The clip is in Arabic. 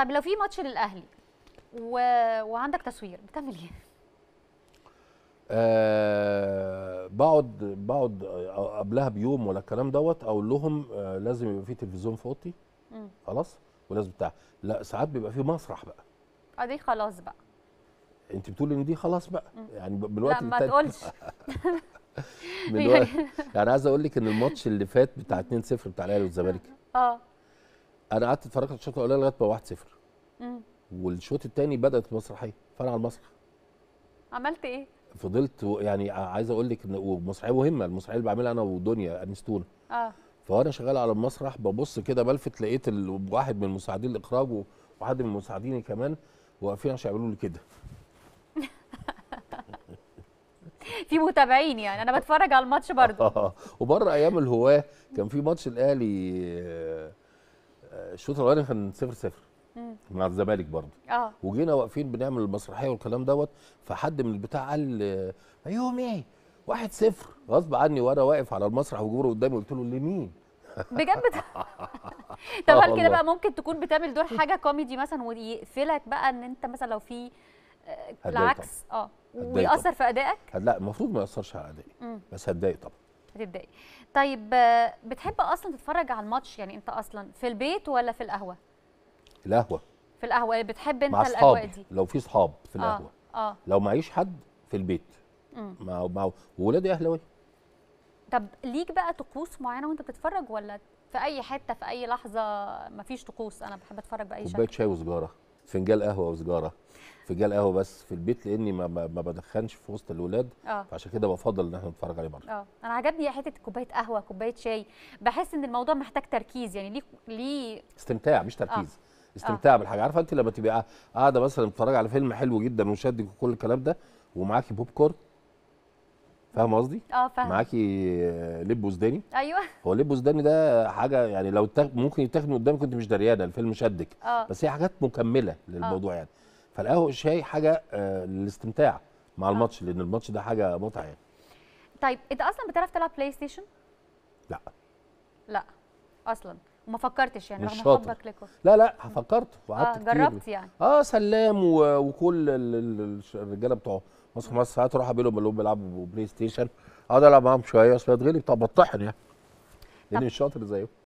طب لو في ماتش للاهلي و... وعندك تصوير بتعمل ايه؟ ااا آه، بقعد بقعد قبلها بيوم ولا الكلام دوت اقول لهم آه لازم يبقى في تلفزيون في اوضتي خلاص ولازم بتاع لا ساعات بيبقى في مسرح بقى اه دي خلاص بقى انت بتقولي ان دي خلاص بقى مم. يعني بالوقت لا ما تقولش يعني عايز اقول لك ان الماتش اللي فات بتاع 2-0 بتاع الاهلي والزمالك اه انا قعدت اتفرجت على الشوط الاولاني لغايه ما 1-0 والشوط الثاني بدات المسرحيه فانا على المسرح عملت ايه؟ فضلت يعني عايز اقول لك ان مسرحيه مهمه المسرحيه اللي بعملها انا ودنيا انستون اه فانا شغال على المسرح ببص كده بلفت لقيت واحد من مساعدين الاخراج وواحد من مساعديني كمان واقفين عشان يعملوا لي كده في متابعين يعني انا بتفرج على الماتش برضه اه وبره ايام الهواه كان في ماتش الاهلي الشوط الاولاني كان 0 0 مع الزمالك برضه اه وجينا واقفين بنعمل المسرحيه والكلام دوت فحد من البتاع قال ايوه ايه؟ واحد صفر غصب عني وانا واقف على المسرح وجمهور قدامي قلت له لمين؟ بجد طب هل آه، كده بقى ممكن تكون بتعمل دور حاجه كوميدي مثلا ويقفلك بقى ان انت مثلا لو في آه، العكس اه ويأثر في ادائك؟ لا المفروض ما يأثرش على ادائي بس هتضايق طبعا هتتضايقي طيب بتحب اصلا تتفرج على الماتش يعني انت اصلا في البيت ولا في القهوه القهوه في القهوه يعني بتحب انت مع الاجواء دي لو في صحاب في آه. القهوه اه لو معيش حد في البيت مع مع ولادي اهلاويه طب ليك بقى طقوس معينه وانت بتتفرج ولا في اي حته في اي لحظه مفيش طقوس انا بحب اتفرج باي شكل كوبايه شاي وسجاره فنجان قهوه وسجاره فنجان قهوه بس في البيت لاني ما, ما بدخنش في وسط الاولاد آه. فعشان كده بفضل ان احنا نتفرج عليه بره اه انا عجبني حته كوبايه قهوه كوبايه شاي بحس ان الموضوع محتاج تركيز يعني ليه ليه استمتاع مش تركيز أوه. آه. استمتاع أوه. بالحاجه عارفه انت لما تبقى قاعده مثلا بتتفرج على فيلم حلو جدا وشدك وكل الكلام ده ومعاكي بوب كورن فاهمه قصدي؟ اه فاهم معاكي لب وسداني ايوه هو لب وسداني ده حاجه يعني لو ممكن يتاخد من قدامك كنت مش دريانه الفيلم شدك آه. بس هي حاجات مكمله آه. للموضوع أوه. يعني فالقهوه والشاي حاجه آه، للاستمتاع مع آه. الماتش لان الماتش ده حاجه متعه يعني طيب انت اصلا بتعرف تلعب بلاي ستيشن لا لا اصلا وما فكرتش يعني مش رغم حبك لكم لا لا فكرت وقعدت آه جربت يعني اه سلام وكل الرجاله بتوع مصر مصر ساعات اروح اقابلهم اللي هم بيلعبوا بلاي ستيشن اقعد العب معاهم شويه اصل اتغلب طب بطحن يعني لاني مش شاطر زيهم